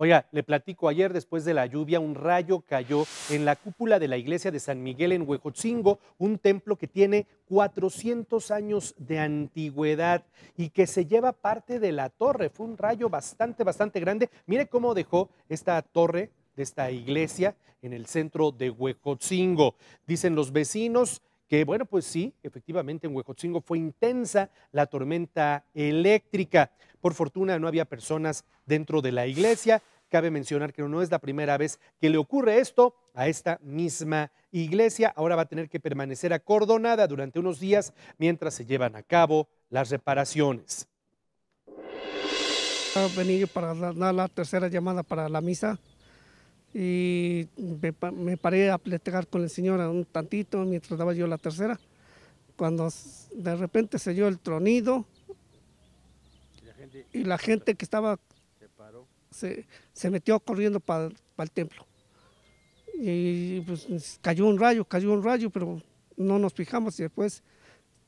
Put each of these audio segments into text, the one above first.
Oiga, le platico ayer después de la lluvia, un rayo cayó en la cúpula de la iglesia de San Miguel en Huejotzingo, un templo que tiene 400 años de antigüedad y que se lleva parte de la torre. Fue un rayo bastante, bastante grande. Mire cómo dejó esta torre de esta iglesia en el centro de Huejotzingo. Dicen los vecinos que bueno, pues sí, efectivamente en Huejotzingo fue intensa la tormenta eléctrica. Por fortuna no había personas dentro de la iglesia. Cabe mencionar que no es la primera vez que le ocurre esto a esta misma iglesia. Ahora va a tener que permanecer acordonada durante unos días mientras se llevan a cabo las reparaciones. Venir para la, la tercera llamada para la misa y me, paré a platicar con el Señor un tantito mientras daba yo la tercera. Cuando de repente se oyó el tronido y la gente, que estaba se, metió corriendo para el templo. Y pues, cayó un rayo, cayó un rayo, pero no nos fijamos y después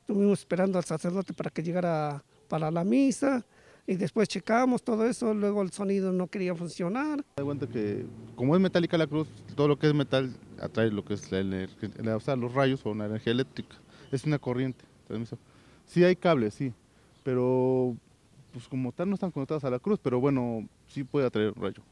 estuvimos esperando al sacerdote para que llegara para la misa y después checábamos todo eso, luego el sonido no quería funcionar. que como es metálica la cruz, todo lo que es metal atrae lo que es la energía, los rayos o una energía eléctrica, es una corriente. Sí hay cables, sí, pero pues como tal no están conectados a la cruz, pero bueno, sí puede atraer un rayo.